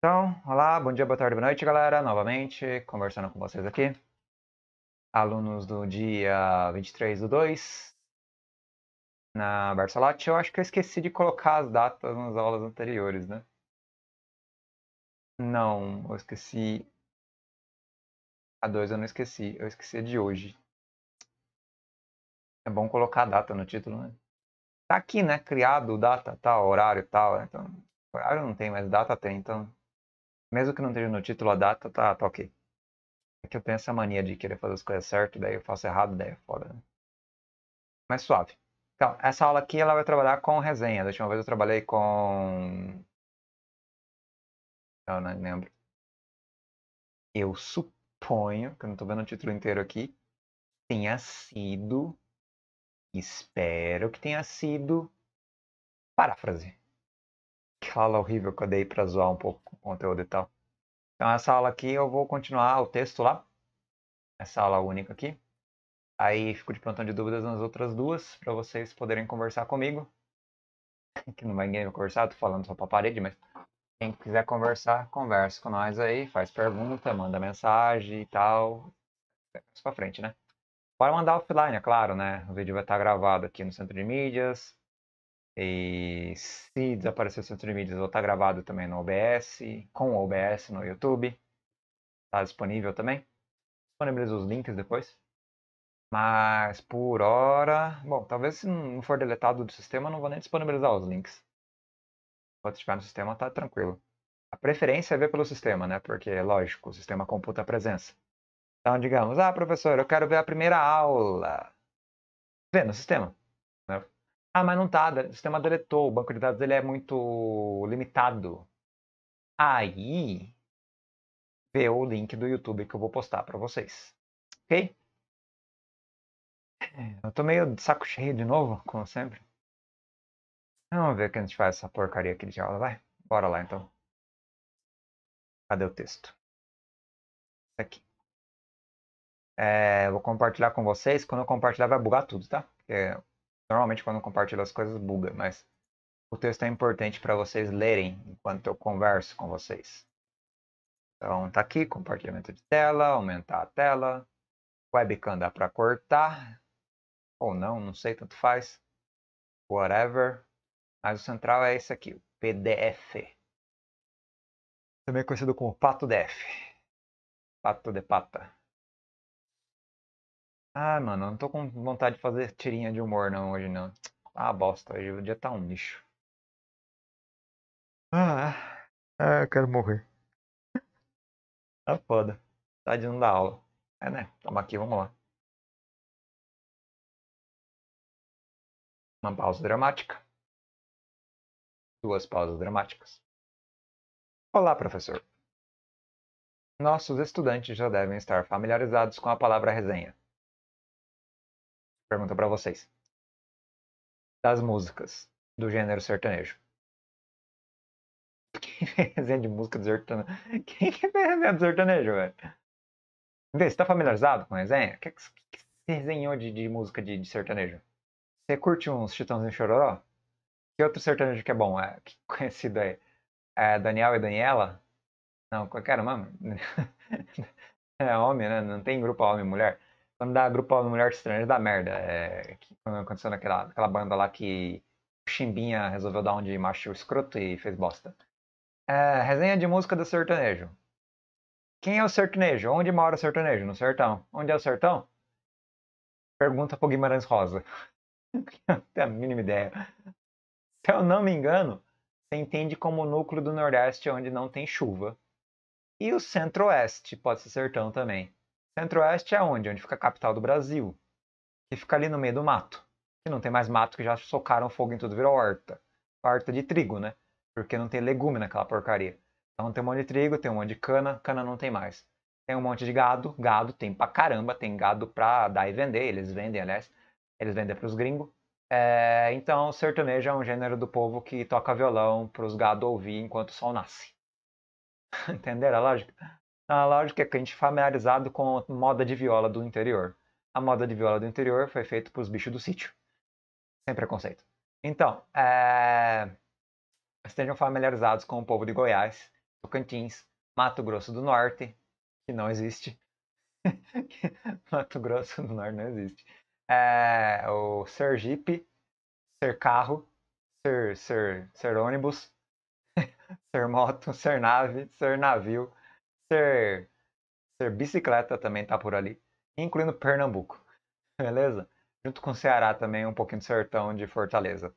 Então, olá, bom dia, boa tarde, boa noite, galera. Novamente, conversando com vocês aqui. Alunos do dia 23 do 2, na Barcelona. Eu acho que eu esqueci de colocar as datas nas aulas anteriores, né? Não, eu esqueci. A 2 eu não esqueci, eu esqueci de hoje. É bom colocar a data no título, né? Tá aqui, né? Criado data, tal, horário tal, Então, horário não tem, mas data tem, então mesmo que não esteja no título a data, tá, tá ok. É que eu tenho essa mania de querer fazer as coisas certo, daí eu faço errado, daí é foda, né? Mas suave. Então, essa aula aqui ela vai trabalhar com resenha. Da última vez eu trabalhei com. Eu não lembro. Eu suponho, que eu não tô vendo o título inteiro aqui, tenha sido. Espero que tenha sido. Paráfrase que aula horrível que eu dei para zoar um pouco o conteúdo e tal. Então essa aula aqui eu vou continuar o texto lá, essa aula única aqui. Aí fico de plantão de dúvidas nas outras duas para vocês poderem conversar comigo. Que não vai ninguém vai conversar, tô falando só para a parede, mas quem quiser conversar, conversa com nós aí, faz pergunta, manda mensagem e tal. Mais pra frente, né? Bora mandar offline, é claro, né? O vídeo vai estar tá gravado aqui no Centro de Mídias, e se desaparecer o centro de mídias, vou estar gravado também no OBS, com o OBS no YouTube. Está disponível também. Disponibilizo os links depois. Mas por hora. Bom, talvez se não for deletado do sistema, não vou nem disponibilizar os links. Quando estiver no sistema, tá tranquilo. A preferência é ver pelo sistema, né? Porque, lógico, o sistema computa a presença. Então, digamos, ah, professor, eu quero ver a primeira aula. Vê no sistema. Ah, mas não tá. o sistema deletou, o banco de dados ele é muito limitado. Aí, vê o link do YouTube que eu vou postar para vocês. Ok? É, eu tô meio de saco cheio de novo, como sempre. Vamos ver o que a gente faz essa porcaria aqui de aula, vai? Bora lá então. Cadê o texto? Aqui. É, vou compartilhar com vocês. Quando eu compartilhar, vai bugar tudo, tá? Porque Normalmente quando eu compartilho as coisas buga, mas o texto é importante para vocês lerem enquanto eu converso com vocês. Então tá aqui, compartilhamento de tela, aumentar a tela. Webcam dá para cortar. Ou não, não sei, tanto faz. Whatever. Mas o central é esse aqui, o PDF. Também é conhecido como pato DF. Pato de pata. Ah, mano, eu não tô com vontade de fazer tirinha de humor não hoje não. Ah, bosta, hoje o dia tá um lixo. Ah, ah eu quero morrer. Tá foda. Tá de não dar aula. É, né? Tamo aqui, vamos lá. Uma pausa dramática. Duas pausas dramáticas. Olá, professor. Nossos estudantes já devem estar familiarizados com a palavra resenha pergunta para vocês. Das músicas do gênero sertanejo. Quem fez resenha de música do sertanejo? Quem que fez é resenha do sertanejo, velho? Vê, você tá familiarizado com a resenha? O que, que, que você resenhou de, de música de, de, sertanejo? Você curte uns Titãs em Chororó? Que outro sertanejo que é bom? É, que conhecido aí? É Daniel e Daniela? Não, qualquer mano. é homem, né? Não tem grupo homem e mulher. O nome da grupo Mulher Estranha da merda. É, que aconteceu naquela, aquela banda lá que o Chimbinha resolveu dar um de macho escroto e fez bosta. É, resenha de música do sertanejo. Quem é o sertanejo? Onde mora o sertanejo? No sertão. Onde é o sertão? Pergunta pro Guimarães Rosa. Não tenho a mínima ideia. Se eu não me engano, você entende como o núcleo do Nordeste é onde não tem chuva. E o Centro-Oeste, pode ser sertão também. Centro-Oeste é onde? Onde fica a capital do Brasil. Que fica ali no meio do mato. Que não tem mais mato, que já socaram fogo em tudo, virou horta. Horta de trigo, né? Porque não tem legume naquela porcaria. Então tem um monte de trigo, tem um monte de cana, cana não tem mais. Tem um monte de gado, gado tem pra caramba, tem gado pra dar e vender, eles vendem, aliás. Eles vendem pros gringos. É, então, sertanejo é um gênero do povo que toca violão pros gado ouvir enquanto o sol nasce. Entenderam a lógica? A lógica é que a gente é familiarizado com a moda de viola do interior. A moda de viola do interior foi feita para os bichos do sítio. Sem preconceito. Então, é... estejam familiarizados com o povo de Goiás, Tocantins, Mato Grosso do Norte, que não existe. Mato Grosso do Norte não existe. É... O Sergipe, ser carro, ser, ser, ser ônibus, ser moto, ser nave, ser navio, ser, ser bicicleta também tá por ali, incluindo Pernambuco, beleza? Junto com Ceará também, um pouquinho do sertão de Fortaleza.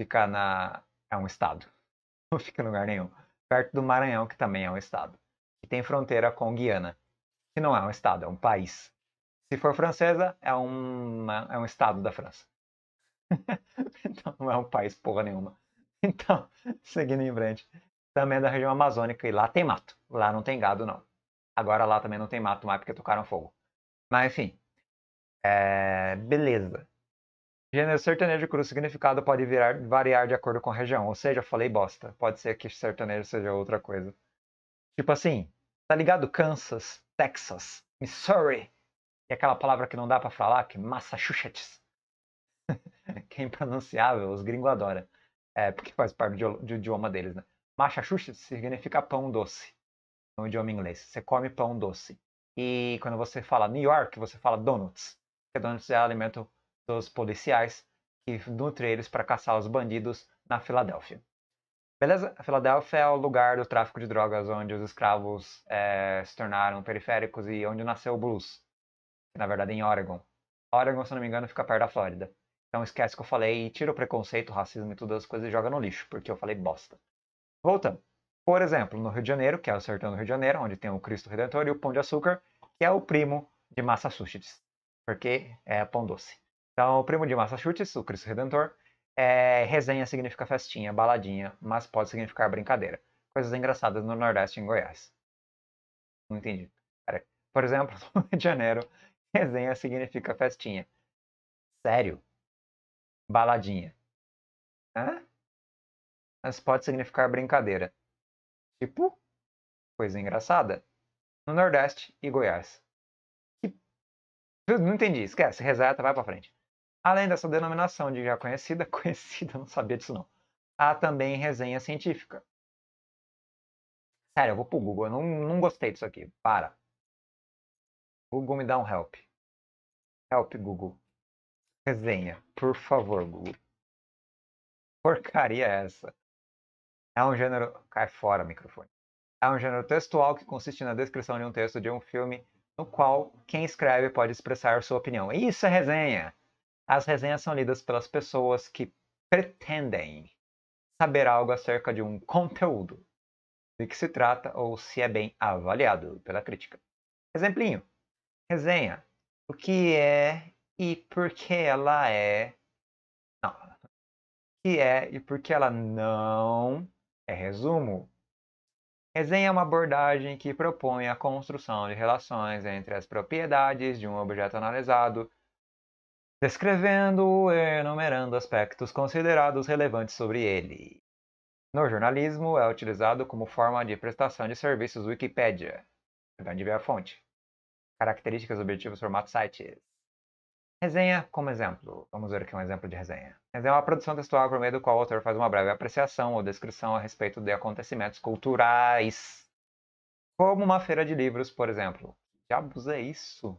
Fica na. É um estado. Não fica em lugar nenhum. Perto do Maranhão, que também é um estado. e tem fronteira com Guiana. Que não é um estado, é um país. Se for francesa, é, uma, é um estado da França. então não é um país porra nenhuma. Então, seguindo em frente também é da região amazônica e lá tem mato. Lá não tem gado, não. Agora lá também não tem mato mais porque tocaram fogo. Mas enfim. É... Beleza. Gênero sertanejo cru, significado pode virar, variar de acordo com a região. Ou seja, falei bosta. Pode ser que sertanejo seja outra coisa. Tipo assim, tá ligado? Kansas, Texas, Missouri. E aquela palavra que não dá para falar, que Massachusetts. que é impronunciável, os gringos adoram. É, porque faz parte do idioma deles, né? Massachusetts significa pão doce, no idioma inglês. Você come pão doce. E quando você fala New York, você fala donuts. Porque donuts é alimento dos policiais que nutrem eles para caçar os bandidos na Filadélfia. Beleza? A Filadélfia é o lugar do tráfico de drogas onde os escravos é, se tornaram periféricos e onde nasceu o blues. Na verdade, é em Oregon. Oregon, se não me engano, fica perto da Flórida. Então esquece que eu falei e tira o preconceito, o racismo e todas as coisas e joga no lixo, porque eu falei bosta. Voltando. Por exemplo, no Rio de Janeiro, que é o sertão do Rio de Janeiro, onde tem o Cristo Redentor e o Pão de Açúcar, que é o primo de Massachusetts, porque é pão doce. Então, o primo de Massachusetts, o Cristo Redentor, é, resenha significa festinha, baladinha, mas pode significar brincadeira. Coisas engraçadas no Nordeste e em Goiás. Não entendi. Pera. Por exemplo, no Rio de Janeiro, resenha significa festinha. Sério? Baladinha. Hã? mas pode significar brincadeira. Tipo, coisa engraçada. No Nordeste e Goiás. Não entendi, esquece, reseta, vai para frente. Além dessa denominação de já conhecida, conhecida, não sabia disso não. Há também resenha científica. Sério, eu vou pro Google, eu não, não gostei disso aqui. Para. Google me dá um help. Help, Google. Resenha, por favor, Google. Porcaria é essa? É um gênero. Cai fora, microfone. É um gênero textual que consiste na descrição de um texto de um filme no qual quem escreve pode expressar sua opinião. Isso é resenha! As resenhas são lidas pelas pessoas que pretendem saber algo acerca de um conteúdo, de que se trata ou se é bem avaliado pela crítica. Exemplinho: resenha. O que é e por que ela é. Não. O que é e por que ela não é resumo. Resenha é uma abordagem que propõe a construção de relações entre as propriedades de um objeto analisado, descrevendo e enumerando aspectos considerados relevantes sobre ele. No jornalismo, é utilizado como forma de prestação de serviços Wikipedia. de onde vem a fonte. Características, objetivos, formato, sites. Resenha como exemplo. Vamos ver aqui um exemplo de resenha. Resenha é uma produção textual por meio do qual o autor faz uma breve apreciação ou descrição a respeito de acontecimentos culturais. Como uma feira de livros, por exemplo. Diabos é isso?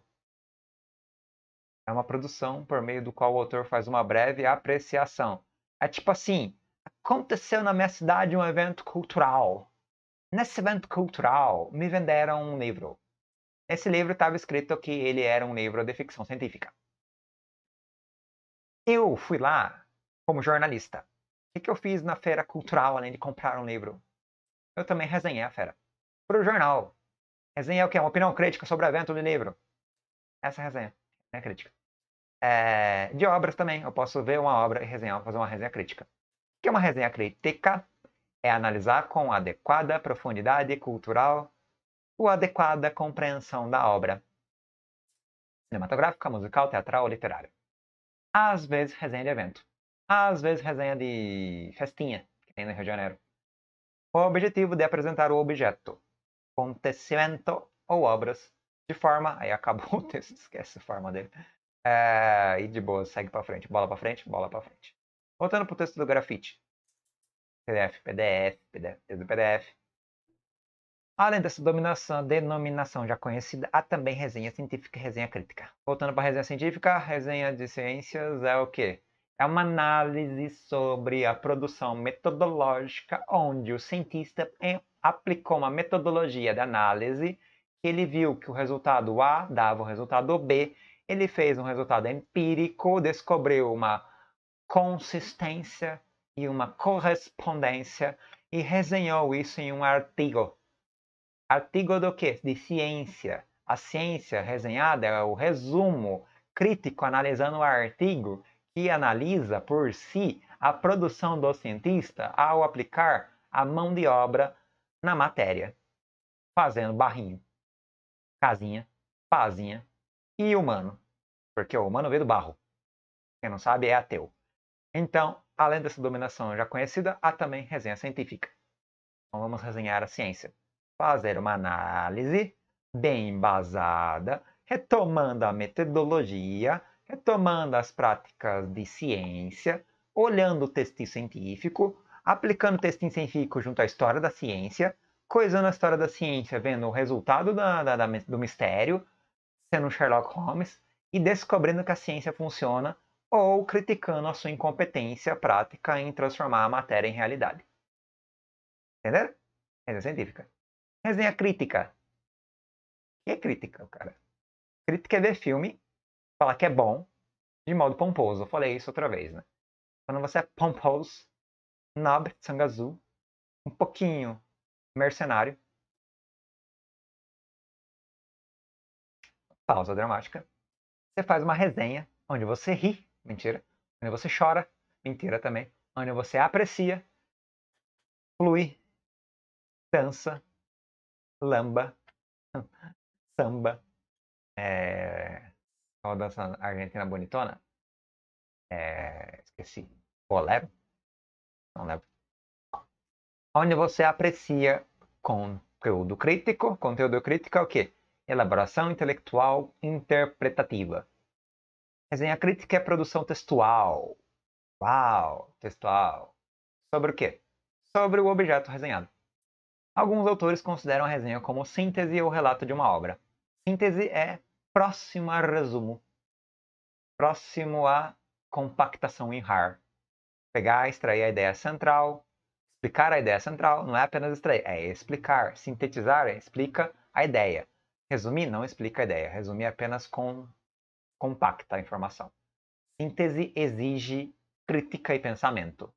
É uma produção por meio do qual o autor faz uma breve apreciação. É tipo assim: aconteceu na minha cidade um evento cultural. Nesse evento cultural, me venderam um livro. Esse livro estava escrito que ele era um livro de ficção científica. Eu fui lá como jornalista. O que, eu fiz na feira cultural além de comprar um livro? Eu também resenhei a feira. Para o jornal. é o quê? Uma opinião crítica sobre o evento do livro. Essa é resenha. é crítica. É, de obras também. Eu posso ver uma obra e resenhar, fazer uma resenha crítica. O que é uma resenha crítica? É analisar com adequada profundidade cultural ou adequada compreensão da obra cinematográfica, musical, teatral ou literária. Às vezes resenha de evento. Às vezes resenha de festinha que tem no Rio de Janeiro. Com o objetivo de apresentar o objeto, acontecimento ou obras de forma. Aí acabou o texto, esquece a forma dele. É, e de boa, segue para frente, bola para frente, bola para frente. Voltando pro texto do grafite. PDF, PDF, PDF, texto do PDF. Além dessa dominação, denominação já conhecida, há também resenha científica e resenha crítica. Voltando para a resenha científica, resenha de ciências é o quê? É uma análise sobre a produção metodológica, onde o cientista aplicou uma metodologia de análise, ele viu que o resultado A dava o resultado B, ele fez um resultado empírico, descobriu uma consistência e uma correspondência e resenhou isso em um artigo Artigo do que? De ciência. A ciência resenhada é o resumo crítico analisando o artigo que analisa por si a produção do cientista ao aplicar a mão de obra na matéria, fazendo barrinho, casinha, pazinha e humano, porque o humano veio do barro. Quem não sabe é ateu. Então, além dessa dominação já conhecida, há também resenha científica. Então vamos resenhar a ciência fazer uma análise bem embasada, retomando a metodologia, retomando as práticas de ciência, olhando o texto científico, aplicando o texto científico junto à história da ciência, coisando a história da ciência, vendo o resultado da, da, da, do mistério, sendo Sherlock Holmes, e descobrindo que a ciência funciona ou criticando a sua incompetência prática em transformar a matéria em realidade. Entenderam? Ciência científica. Resenha crítica. O que é crítica, cara? Crítica é ver filme, falar que é bom, de modo pomposo. Eu falei isso outra vez, né? Quando você é pomposo, nobre, sangue azul, um pouquinho mercenário. Pausa dramática. Você faz uma resenha onde você ri, mentira, onde você chora, mentira também, onde você aprecia, flui, dança, lamba, samba, é, qual dança argentina bonitona? É, esqueci, bolero? Não lembro. Onde você aprecia conteúdo crítico. Conteúdo crítico é o quê? Elaboração intelectual interpretativa. Resenha crítica é produção textual. Uau, textual. Sobre o quê? Sobre o objeto resenhado. Alguns autores consideram a resenha como síntese ou relato de uma obra. Síntese é próximo a resumo, próximo a compactação em RAR. Pegar, extrair a ideia central, explicar a ideia central, não é apenas extrair, é explicar. Sintetizar é explica a ideia. Resumir não explica a ideia, resumir apenas com compacta a informação. Síntese exige crítica e pensamento.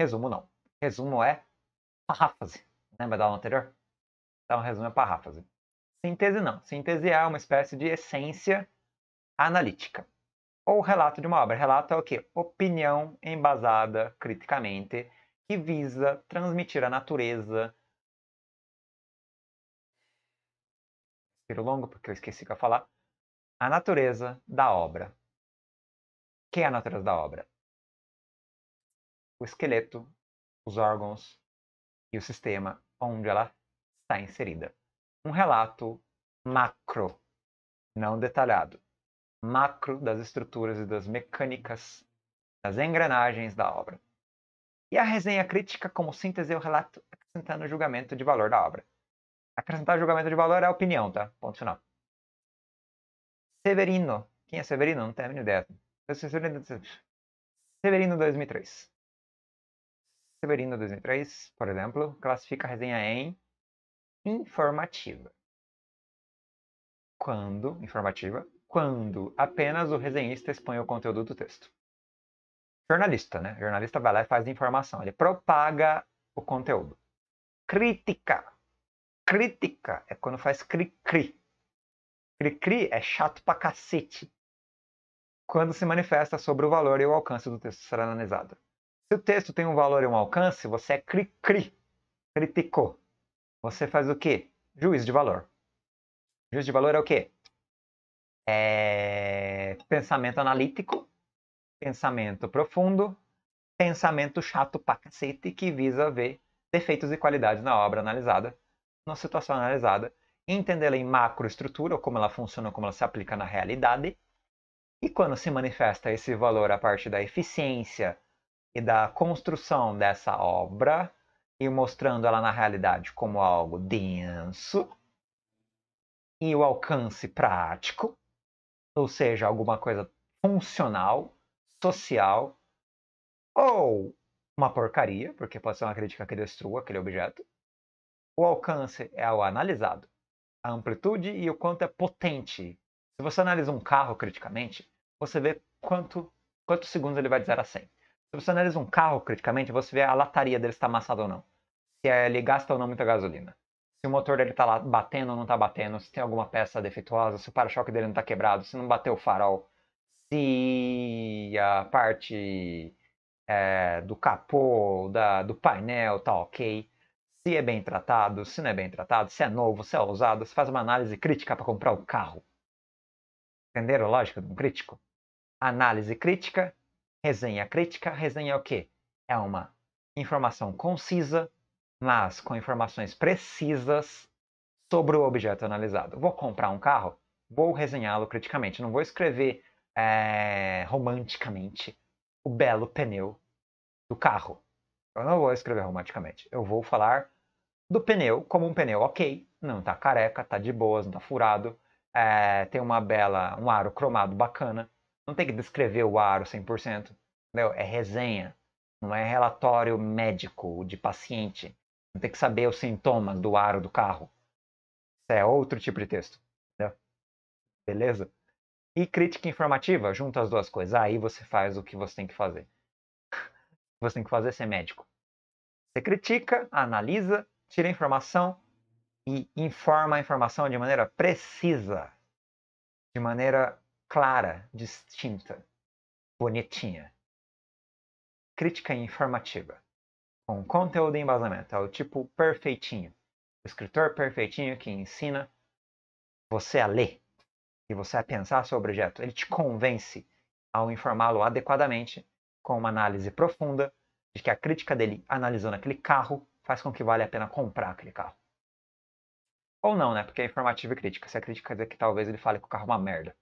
Resumo não. Resumo é paráfrase. Lembra né, da aula anterior? Então, resumo é paráfrase. Assim. Síntese não. Síntese é uma espécie de essência analítica. Ou relato de uma obra. Relato é o quê? Opinião embasada criticamente que visa transmitir a natureza. Respiro longo, porque eu esqueci o que eu ia falar. A natureza da obra. O que é a natureza da obra? O esqueleto, os órgãos e o sistema onde ela está inserida. Um relato macro, não detalhado, macro das estruturas e das mecânicas, das engrenagens da obra. E a resenha crítica como síntese e o relato acrescentando o julgamento de valor da obra. Acrescentar julgamento de valor é opinião, tá? Ponto final. Severino. Quem é Severino? Não tenho a ideia. Severino 2003. Severino 2003, por exemplo, classifica a resenha em informativa. Quando, informativa, quando apenas o resenhista expõe o conteúdo do texto. Jornalista, né? Jornalista vai lá e faz informação, ele propaga o conteúdo. Crítica. Crítica é quando faz cri-cri. Cri-cri é chato pra cacete. Quando se manifesta sobre o valor e o alcance do texto ser analisado. Se o texto tem um valor e um alcance, você é cri-cri, criticou. Você faz o quê? Juiz de valor. Juiz de valor é o quê? É... Pensamento analítico, pensamento profundo, pensamento chato pra cacete que visa ver defeitos e qualidades na obra analisada, na situação analisada, entendê-la em macroestrutura, como ela funciona, como ela se aplica na realidade, e quando se manifesta esse valor a partir da eficiência e da construção dessa obra e mostrando ela na realidade como algo denso e o alcance prático, ou seja, alguma coisa funcional, social ou uma porcaria, porque pode ser uma crítica que destrua aquele objeto. O alcance é o analisado, a amplitude e o quanto é potente. Se você analisa um carro criticamente, você vê quanto, quantos segundos ele vai de 0 a 100. Se você analisa um carro criticamente, você vê a lataria dele está amassada ou não. Se é, ele gasta ou não muita gasolina. Se o motor dele está lá batendo ou não está batendo. Se tem alguma peça defeituosa. Se o para-choque dele não está quebrado. Se não bateu o farol. Se a parte é, do capô, da, do painel está ok. Se é bem tratado, se não é bem tratado, se é novo, se é usado, se faz uma análise crítica para comprar um carro. Entenderam a lógica de um crítico? Análise crítica Resenha crítica, resenha é o quê? É uma informação concisa, mas com informações precisas sobre o objeto analisado. Vou comprar um carro? Vou resenhá-lo criticamente. Não vou escrever é, romanticamente o belo pneu do carro. Eu não vou escrever romanticamente. Eu vou falar do pneu como um pneu ok, não tá careca, tá de boas, não tá furado, é, tem uma bela, um aro cromado bacana, não tem que descrever o aro 100%. Entendeu? É resenha. Não é relatório médico de paciente. Não tem que saber os sintomas do aro do carro. Isso é outro tipo de texto. Entendeu? Beleza? E crítica informativa, junta as duas coisas. Aí você faz o que você tem que fazer. você tem que fazer é ser médico. Você critica, analisa, tira informação e informa a informação de maneira precisa, de maneira clara, distinta, bonitinha. Crítica informativa. Com conteúdo e embasamento. É o tipo perfeitinho. O escritor perfeitinho que ensina você a ler e você a pensar seu objeto. Ele te convence ao informá-lo adequadamente, com uma análise profunda, de que a crítica dele analisando aquele carro faz com que vale a pena comprar aquele carro. Ou não, né? Porque é informativa e crítica. Se a crítica dizer que talvez ele fale que o carro é uma merda.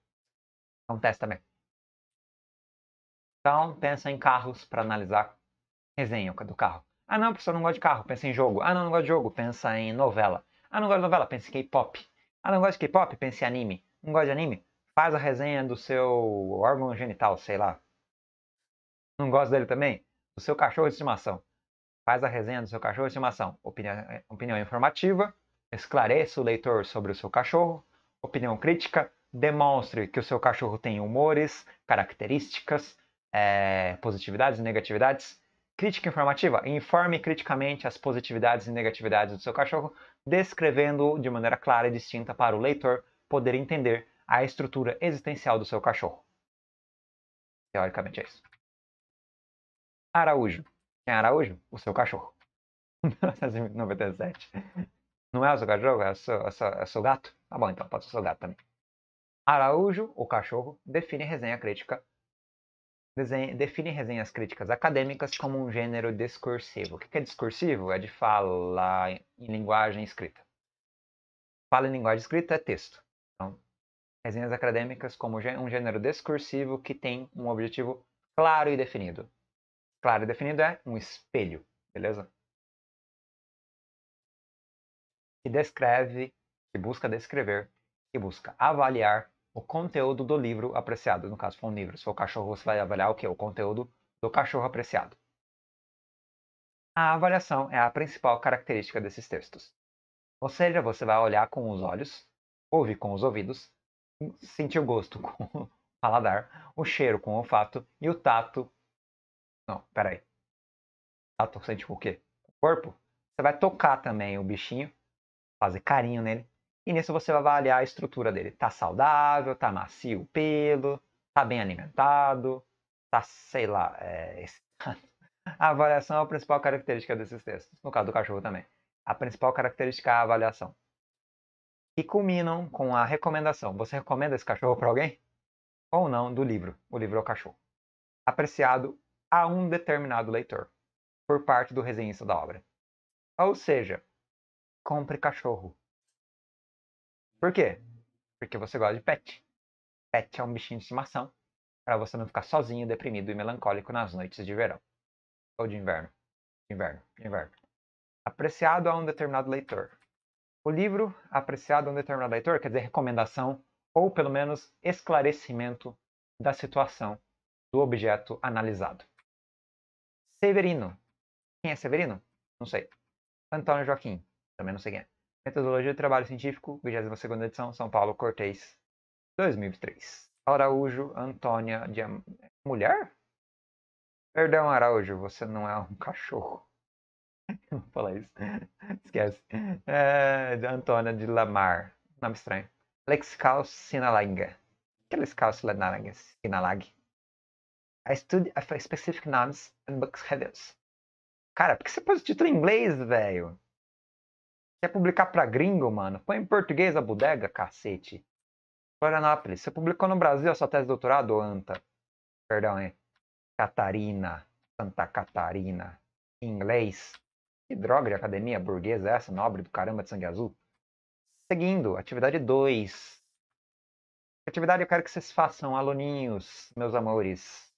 Acontece também. Então, pensa em carros para analisar resenha do carro. Ah, não, professor, não gosta de carro. Pensa em jogo. Ah, não, não gosta de jogo. Pensa em novela. Ah, não gosta de novela. Pensa em K-pop. Ah, não gosta de K-pop. Pensa em anime. Não gosta de anime? Faz a resenha do seu órgão genital, sei lá. Não gosta dele também? Do seu cachorro de estimação. Faz a resenha do seu cachorro de estimação. Opinião, opinião informativa. Esclareça o leitor sobre o seu cachorro. Opinião crítica demonstre que o seu cachorro tem humores, características, é, positividades e negatividades. Crítica informativa. Informe criticamente as positividades e negatividades do seu cachorro, descrevendo de maneira clara e distinta para o leitor poder entender a estrutura existencial do seu cachorro. Teoricamente é isso. Araújo. Quem é Araújo? O seu cachorro. 1997. Não é o seu cachorro? É o seu, é o seu, é o seu gato? Tá bom, então pode ser o seu gato também. Araújo, o cachorro, define resenha crítica define resenhas críticas acadêmicas como um gênero discursivo. O que é discursivo? É de falar em linguagem escrita. Fala em linguagem escrita é texto. Então, resenhas acadêmicas como um gênero discursivo que tem um objetivo claro e definido. Claro e definido é um espelho, beleza? Que descreve, que busca descrever, que busca avaliar o conteúdo do livro apreciado. No caso, for um livro. Se for o cachorro, você vai avaliar o quê? O conteúdo do cachorro apreciado. A avaliação é a principal característica desses textos. Ou seja, você vai olhar com os olhos, ouvir com os ouvidos, sentir o gosto com o paladar, o cheiro com o olfato e o tato. Não, peraí. Tato sente com o quê? O corpo? Você vai tocar também o bichinho, fazer carinho nele, e nisso você vai avaliar a estrutura dele. Tá saudável, tá macio o pelo, tá bem alimentado, tá, sei lá, é... A avaliação é a principal característica desses textos, no caso do cachorro também. A principal característica é a avaliação. E culminam com a recomendação. Você recomenda esse cachorro para alguém? Ou não, do livro. O livro é o cachorro. Apreciado a um determinado leitor, por parte do resenhista da obra. Ou seja, compre cachorro. Por quê? Porque você gosta de pet. Pet é um bichinho de estimação para você não ficar sozinho, deprimido e melancólico nas noites de verão ou de inverno. inverno, inverno. Apreciado a um determinado leitor. O livro apreciado a um determinado leitor quer dizer recomendação ou pelo menos esclarecimento da situação do objeto analisado. Severino. Quem é Severino? Não sei. Antônio Joaquim. Também não sei quem é. Metodologia do Trabalho Científico, 22ª edição, São Paulo, Cortez, 2003. Araújo Antônia de... Mulher? Perdão, Araújo, você não é um cachorro. Não vou falar isso. Esquece. É, de Antônia de Lamar. Nome estranho. Alex que é Aqueles Caos Sinalag. I é study é specific names and books headers. Cara, por que você pôs o título em inglês, velho? Quer publicar pra gringo, mano? Põe em português a bodega, cacete. Florianópolis, você publicou no Brasil a sua tese de doutorado, Anta? Perdão, é. Catarina. Santa Catarina. inglês. Que droga de academia burguesa é essa, nobre do caramba de sangue azul? Seguindo, atividade 2. Atividade eu quero que vocês façam, aluninhos, meus amores.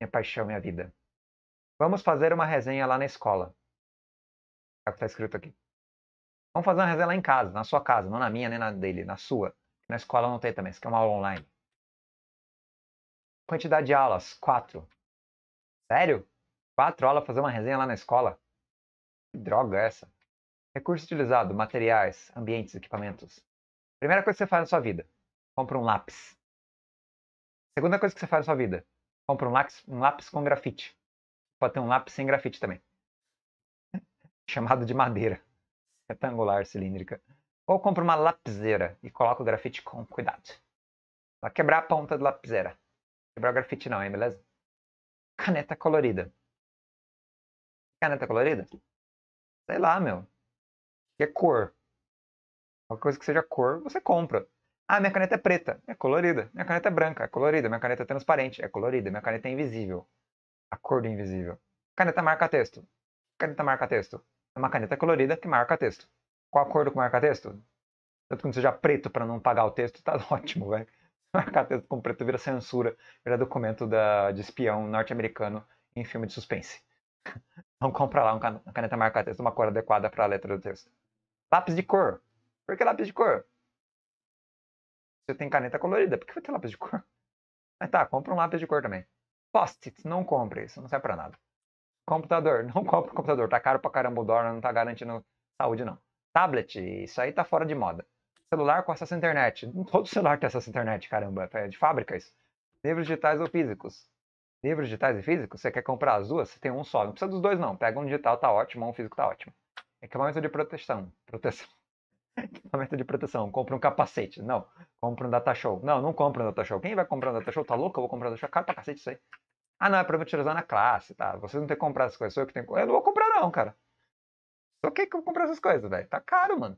Minha paixão, minha vida. Vamos fazer uma resenha lá na escola. É o que tá escrito aqui. Vamos fazer uma resenha lá em casa, na sua casa, não na minha nem na dele, na sua. Na escola não tem também, isso aqui é uma aula online. Quantidade de aulas, quatro. Sério? Quatro aulas fazer uma resenha lá na escola? Que droga é essa? Recurso utilizado, materiais, ambientes, equipamentos. Primeira coisa que você faz na sua vida, compra um lápis. Segunda coisa que você faz na sua vida, compra um lápis, um lápis com grafite. Pode ter um lápis sem grafite também. Chamado de madeira retangular cilíndrica. Ou compra uma lapiseira e coloca o grafite com cuidado. Vai quebrar a ponta da lapiseira. Quebrar o grafite não, hein, beleza? Caneta colorida. Caneta colorida? Sei lá, meu. Que é cor. Qualquer coisa que seja cor, você compra. Ah, minha caneta é preta, é colorida. Minha caneta é branca, é colorida. Minha caneta é transparente, é colorida. Minha caneta é invisível. A cor do invisível. Caneta marca texto. Caneta marca texto é uma caneta colorida que marca texto. Qual a cor do que marca texto? Tanto que não seja preto para não pagar o texto, tá ótimo, velho. Marcar texto com preto vira censura, vira documento da, de espião norte-americano em filme de suspense. Então compra lá uma caneta marca texto, uma cor adequada para a letra do texto. Lápis de cor. Por que lápis de cor? Você tem caneta colorida, por que vai ter lápis de cor? Mas tá, compra um lápis de cor também. Post-it, não compre, isso não serve pra nada. Computador, não compra computador, tá caro pra caramba o dólar, não tá garantindo saúde não. Tablet, isso aí tá fora de moda. Celular com acesso à internet, todo celular tem acesso à internet, caramba, é de fábrica isso. Livros digitais ou físicos. Livros digitais e físicos, você quer comprar as duas? Você tem um só, não precisa dos dois não, pega um digital, tá ótimo, um físico tá ótimo. Equipamento de proteção, proteção. Equipamento de proteção, compra um capacete, não, compra um datashow. Não, não compra um datashow, quem vai comprar um datashow? Tá louco, eu vou comprar um datashow, caro pra cacete isso aí. Ah, não, é pra eu utilizar na classe, tá? Vocês não tem que comprar essas coisas, sou eu que tenho Eu não vou comprar não, cara. Só que eu vou comprar essas coisas, velho? Tá caro, mano.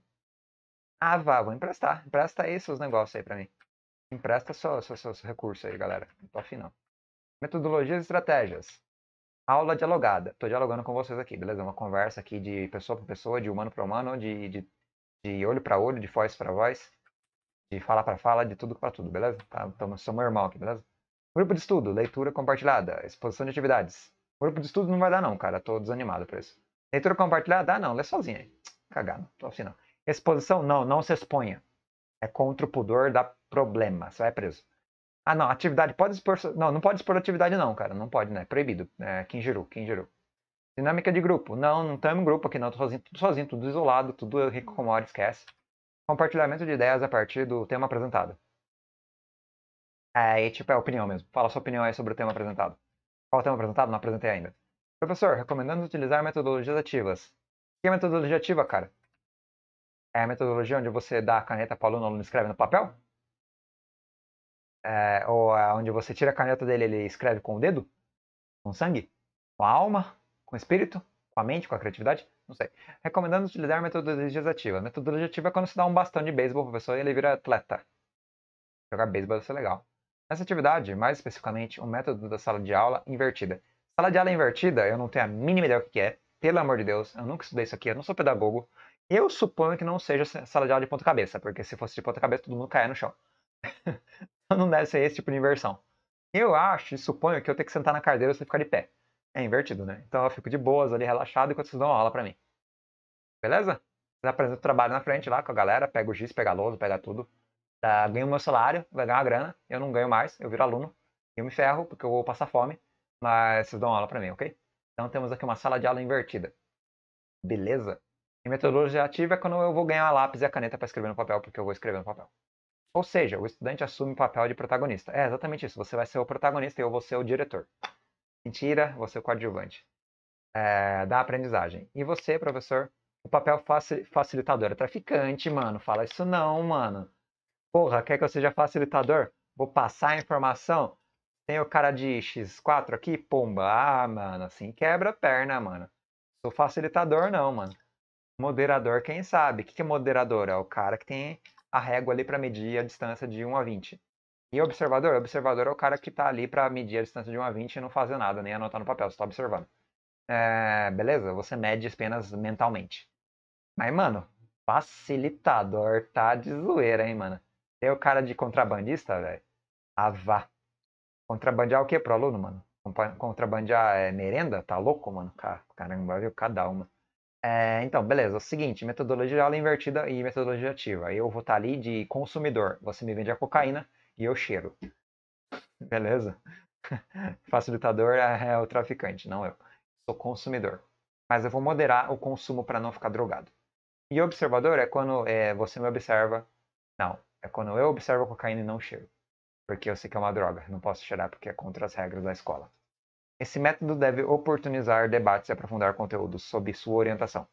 Ah, vá, vou emprestar. Empresta aí seus negócios aí pra mim. Empresta seus recursos aí, galera. tô afim, não. Metodologias e estratégias. Aula dialogada. Tô dialogando com vocês aqui, beleza? Uma conversa aqui de pessoa pra pessoa, de humano pra humano, de, de, de olho pra olho, de voz pra voz, de fala pra fala, de tudo pra tudo, beleza? Tá? Então, sou meu irmão aqui, beleza? Grupo de estudo, leitura compartilhada, exposição de atividades. Grupo de estudo não vai dar não, cara. Tô desanimado pra isso. Leitura compartilhada? Ah, não. Lê sozinho aí. Cagar, não. Tô assim não. Exposição? Não, não se exponha. É contra o pudor, dá problema. Você vai preso. Ah, não. Atividade pode expor... Não, não pode expor atividade não, cara. Não pode, né? Proibido. É, né, Kinjiru, Kinjiru. Dinâmica de grupo. Não, não estamos em grupo aqui não. Tô sozinho, tudo sozinho, tudo isolado, tudo rico como hora, esquece. Compartilhamento de ideias a partir do tema apresentado. É tipo, é opinião mesmo. Fala sua opinião aí sobre o tema apresentado. Qual o tema apresentado? Não apresentei ainda. Professor, recomendamos utilizar metodologias ativas. O que é metodologia ativa, cara? É a metodologia onde você dá a caneta para o aluno, o aluno escreve no papel? É, ou é onde você tira a caneta dele ele escreve com o dedo? Com sangue? Com a alma? Com o espírito? Com a mente? Com a criatividade? Não sei. Recomendando utilizar metodologias ativas. Metodologia ativa é quando você dá um bastão de beisebol pro professor e ele vira atleta. Jogar beisebol deve ser legal. Nessa atividade, mais especificamente, um método da sala de aula invertida. Sala de aula invertida, eu não tenho a mínima ideia o que é, pelo amor de Deus, eu nunca estudei isso aqui, eu não sou pedagogo. Eu suponho que não seja sala de aula de ponta cabeça, porque se fosse de ponta cabeça, todo mundo caia no chão. então não deve ser esse tipo de inversão. Eu acho e suponho que eu tenho que sentar na cadeira se ficar de pé. É invertido, né? Então eu fico de boas ali, relaxado, enquanto vocês dão aula pra mim. Beleza? Vocês apresentam o trabalho na frente lá com a galera, pega o giz, pega a lousa, pega tudo. Tá, ganho meu salário, vai ganhar uma grana, eu não ganho mais, eu viro aluno, eu me ferro porque eu vou passar fome, mas vocês dão aula para mim, ok? Então temos aqui uma sala de aula invertida. Beleza? E metodologia ativa é quando eu vou ganhar a lápis e a caneta para escrever no papel, porque eu vou escrever no papel. Ou seja, o estudante assume o papel de protagonista. É exatamente isso, você vai ser o protagonista e eu vou ser o diretor. Mentira, você é o coadjuvante é, da aprendizagem. E você, professor, o papel facilitador é traficante, mano. Fala isso não, mano. Porra, quer que eu seja facilitador? Vou passar a informação? Tem o cara de X4 aqui? Pomba. Ah, mano, assim quebra a perna, mano. Sou facilitador, não, mano. Moderador, quem sabe? O que é moderador? É o cara que tem a régua ali para medir a distância de 1 a 20. E observador? Observador é o cara que tá ali para medir a distância de 1 a 20 e não fazer nada, nem anotar no papel, só tá observando. É, beleza, você mede apenas mentalmente. Mas, mano, facilitador tá de zoeira, hein, mano. Tem o cara de contrabandista, velho. Avá. Contrabandear o que pro aluno, mano? Contrabandear é, merenda? Tá louco, mano? Caramba, viu? Cada uma. É, então, beleza. É o seguinte, metodologia de aula invertida e metodologia ativa. Eu vou estar tá ali de consumidor. Você me vende a cocaína e eu cheiro. Beleza? Facilitador é, é o traficante, não eu. Sou consumidor. Mas eu vou moderar o consumo para não ficar drogado. E observador é quando é, você me observa. Não, é quando eu observo a cocaína e não cheiro. Porque eu sei que é uma droga, não posso cheirar porque é contra as regras da escola. Esse método deve oportunizar debates e aprofundar conteúdos sob sua orientação.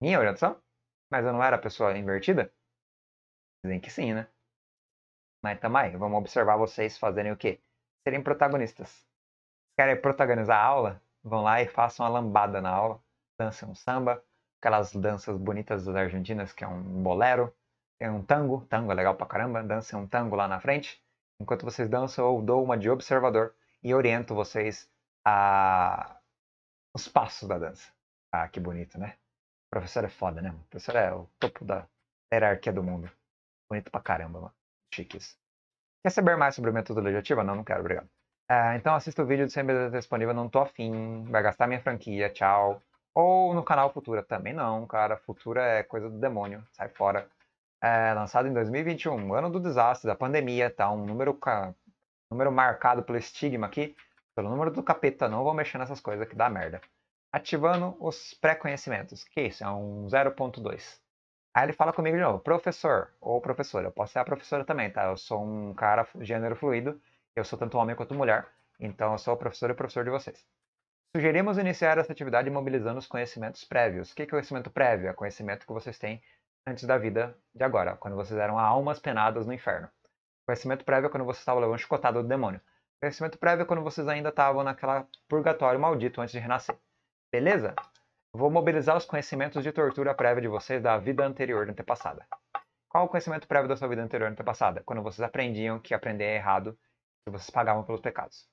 Minha orientação? Mas eu não era a pessoa invertida? Dizem que sim, né? Mas também, vamos observar vocês fazerem o quê? Serem protagonistas. Querem protagonizar a aula? Vão lá e façam a lambada na aula. dançam um samba, aquelas danças bonitas das argentinas, que é um bolero. Tem é um tango, tango é legal pra caramba, dança é um tango lá na frente. Enquanto vocês dançam, eu dou uma de observador e oriento vocês a os passos da dança. Ah, que bonito, né? O professor é foda, né? O professor é o topo da hierarquia do mundo. Bonito pra caramba, mano. Chique isso. Quer saber mais sobre a metodologia ativa? Não, não quero, obrigado. Ah, então assista o vídeo do CMB disponível, não tô afim, vai gastar minha franquia, tchau. Ou no canal Futura, também não, cara. Futura é coisa do demônio, sai fora é, lançado em 2021, ano do desastre, da pandemia, tá? Um número, número marcado pelo estigma aqui, pelo número do capeta, não vou mexer nessas coisas que dá merda. Ativando os pré-conhecimentos, que isso, é um 0.2. Aí ele fala comigo de novo, professor ou professora, eu posso ser a professora também, tá? Eu sou um cara gênero fluido, eu sou tanto homem quanto mulher, então eu sou professor e professor de vocês. Sugerimos iniciar essa atividade mobilizando os conhecimentos prévios. O que é conhecimento prévio? É conhecimento que vocês têm antes da vida de agora, quando vocês eram almas penadas no inferno. Conhecimento prévio é quando vocês estavam levando chicotada do demônio. Conhecimento prévio é quando vocês ainda estavam naquela purgatório maldito antes de renascer. Beleza? Vou mobilizar os conhecimentos de tortura prévia de vocês da vida anterior da antepassada. Qual o conhecimento prévio da sua vida anterior antepassada? Quando vocês aprendiam que aprender é errado e vocês pagavam pelos pecados.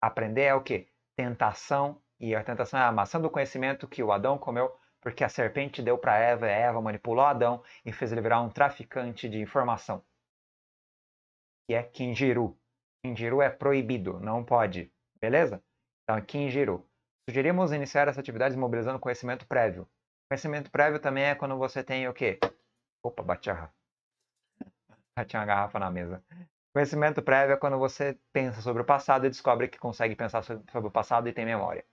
Aprender é o quê? Tentação, e a tentação é a maçã do conhecimento que o Adão comeu porque a serpente deu para Eva, e Eva manipulou Adão e fez ele virar um traficante de informação. Que é Kinjiru. Kinjiru é proibido, não pode. Beleza? Então, Kinjiru. Sugerimos iniciar essa atividade mobilizando conhecimento prévio. Conhecimento prévio também é quando você tem o quê? Opa, bati a... bati uma garrafa na mesa. Conhecimento prévio é quando você pensa sobre o passado e descobre que consegue pensar sobre o passado e tem memória.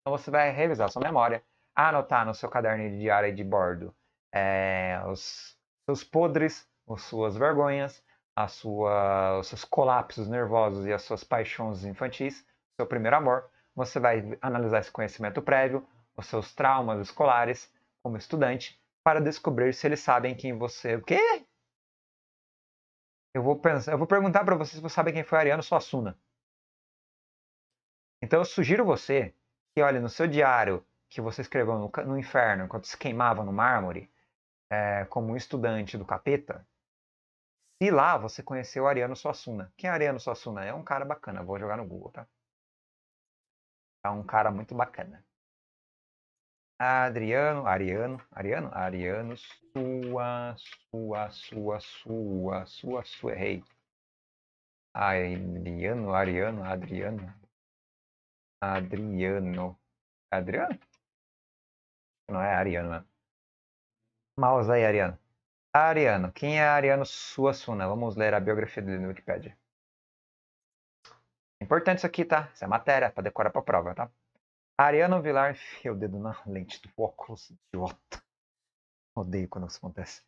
Então você vai revisar sua memória anotar no seu caderno de diário de bordo é, os seus podres, as suas vergonhas, a sua, os seus colapsos nervosos e as suas paixões infantis, seu primeiro amor. Você vai analisar esse conhecimento prévio, os seus traumas escolares como estudante, para descobrir se eles sabem quem você. O quê? Eu vou, pensar, eu vou perguntar para você se você sabe quem foi Ariano Suassuna. Então eu sugiro você que olhe no seu diário que você escreveu no, no inferno enquanto se queimava no mármore, é, como um estudante do capeta, se lá você conheceu o Ariano Suassuna. Quem é Ariano Suassuna? É um cara bacana, vou jogar no Google, tá? É um cara muito bacana. Adriano, Ariano, Ariano, Ariano, sua, sua, sua, sua, sua, sua, errei. Adriano, Ariano, Adriano. Adriano. Adriano? Não é Ariano. Né? Mouse aí, Ariano. Ariano. Quem é Ariano Suassuna? Vamos ler a biografia dele no Wikipedia. Importante isso aqui, tá? Isso é matéria para decorar para prova, tá? Ariano Vilar enfia o dedo na lente do óculos, idiota. Odeio quando isso acontece.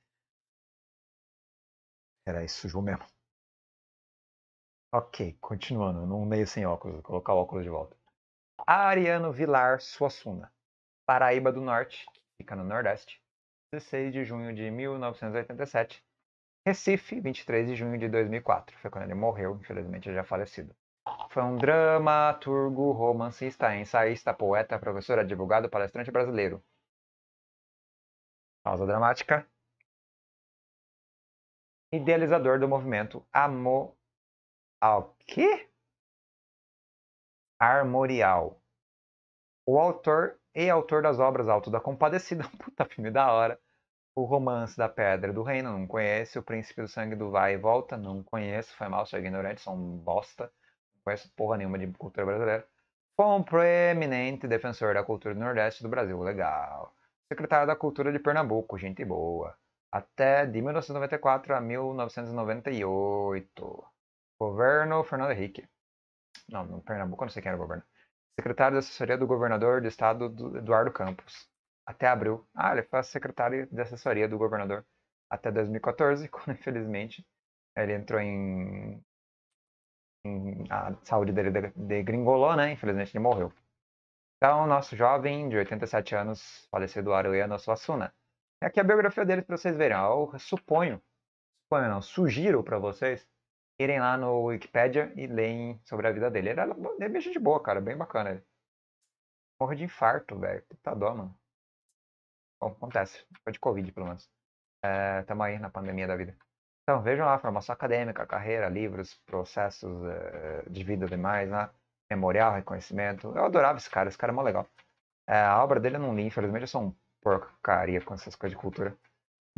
Era isso, sujou mesmo. Ok, continuando. Não meio sem óculos, vou colocar o óculos de volta. Ariano Vilar Suassuna. Paraíba do Norte, que fica no Nordeste, 16 de junho de 1987. Recife, 23 de junho de 2004, foi quando ele morreu, infelizmente já falecido. Foi um dramaturgo, romancista, ensaísta, poeta, professor, advogado, palestrante brasileiro. Pausa dramática. Idealizador do movimento Amor ao quê? Armorial. O autor e autor das obras Alto da Compadecida, puta filme da hora. O Romance da Pedra do Reino, não conheço. O Príncipe do Sangue do Vai e Volta, não conheço. Foi mal, sou ignorante, sou um bosta. Não conheço porra nenhuma de cultura brasileira. Foi um proeminente defensor da cultura do Nordeste do Brasil, legal. Secretário da Cultura de Pernambuco, gente boa. Até de 1994 a 1998. Governo Fernando Henrique. Não, no Pernambuco eu não sei quem era o governo secretário de assessoria do governador do estado, do Eduardo Campos. Até abril. Ah, ele foi secretário de assessoria do governador até 2014, quando infelizmente ele entrou em. em... a saúde dele degringolou, né? Infelizmente ele morreu. Então, nosso jovem de 87 anos, falecido o Suassuna. É aqui a biografia dele para vocês verem. Eu suponho, suponho não, sugiro para vocês irem lá no Wikipedia e leem sobre a vida dele. Ele é bem gente é boa, cara, bem bacana ele. de infarto, velho. Puta dó, mano. Bom, acontece. Foi de Covid, pelo menos. É, tamo aí na pandemia da vida. Então, vejam lá, formação acadêmica, carreira, livros, processos é, de vida demais, né? Memorial, reconhecimento. Eu adorava esse cara, esse cara é mó legal. É, a obra dele eu não li, infelizmente eu sou um porcaria com essas coisas de cultura.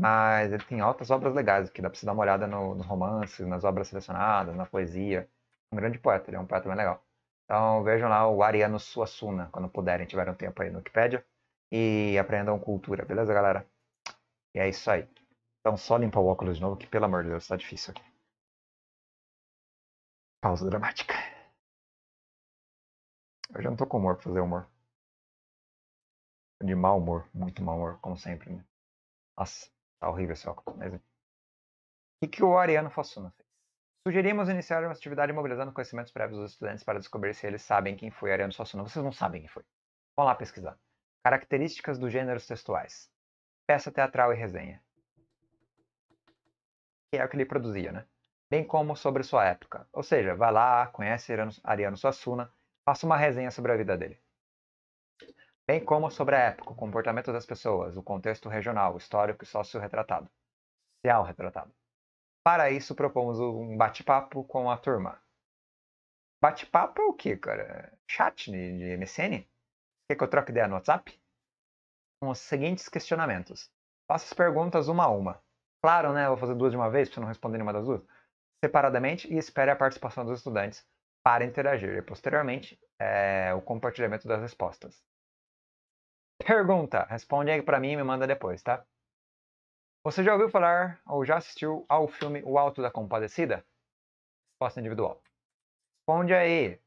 Mas ele tem altas obras legais, que dá pra você dar uma olhada no, nos romances, nas obras selecionadas, na poesia. É um grande poeta, ele é um poeta bem legal. Então vejam lá o Ariano Suassuna, quando puderem, tiverem um tempo aí no Wikipedia. E aprendam cultura, beleza, galera? E é isso aí. Então só limpar o óculos de novo, que pelo amor de Deus, tá difícil aqui. Pausa dramática. Eu já não tô com humor pra fazer humor. De mau humor, muito mau humor, como sempre, né? Nossa. Tá horrível esse óculos, mas enfim. O que, que o Ariano Fossuna fez? Sugerimos iniciar uma atividade mobilizando conhecimentos prévios dos estudantes para descobrir se eles sabem quem foi Ariano Fossuna. Vocês não sabem quem foi. Vão lá pesquisar. Características dos gêneros textuais. Peça teatral e resenha. Que é o que ele produzia, né? Bem como sobre sua época. Ou seja, vai lá, conhece Ariano Suassuna, faça uma resenha sobre a vida dele bem como sobre a época, o comportamento das pessoas, o contexto regional, histórico e sócio-retratado. Social retratado. Para isso, propomos um bate-papo com a turma. Bate-papo é o que, cara? Chat de MSN? Quer que eu troque ideia no WhatsApp? Com os seguintes questionamentos. Faça as perguntas uma a uma. Claro, né? Eu vou fazer duas de uma vez, para você não responder nenhuma das duas. Separadamente e espere a participação dos estudantes para interagir e, posteriormente, é, o compartilhamento das respostas. Pergunta. Responde aí pra mim e me manda depois, tá? Você já ouviu falar ou já assistiu ao filme O Alto da Compadecida? Resposta individual. Responde aí.